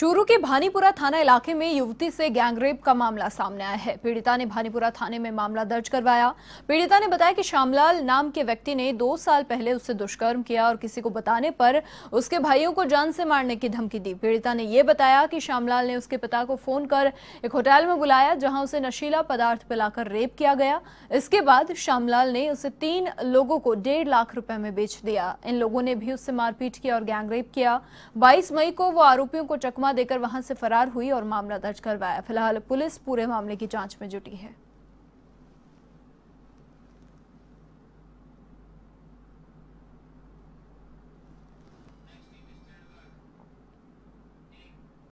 चूरू के भानीपुरा थाना इलाके में युवती से गैंगरेप का मामला सामने आया है पीड़िता ने भानीपुरा थाने में मामला दर्ज करवाया पीड़िता ने बताया कि श्यामलाल नाम के व्यक्ति ने दो साल पहले उससे दुष्कर्म किया और किसी को बताने पर उसके भाइयों को जान से मारने की धमकी दी पीड़िता ने यह बताया कि श्यामलाल ने उसके पिता को फोन कर एक होटल में बुलाया जहां उसे नशीला पदार्थ पिलाकर रेप किया गया इसके बाद श्यामलाल ने उसे तीन लोगों को डेढ़ लाख रुपए में बेच दिया इन लोगों ने भी उससे मारपीट किया और गैंगरेप किया बाईस मई को वो आरोपियों को चकमा देकर वहां से फरार हुई और मामला दर्ज करवाया फिलहाल पुलिस पूरे मामले की जांच में जुटी है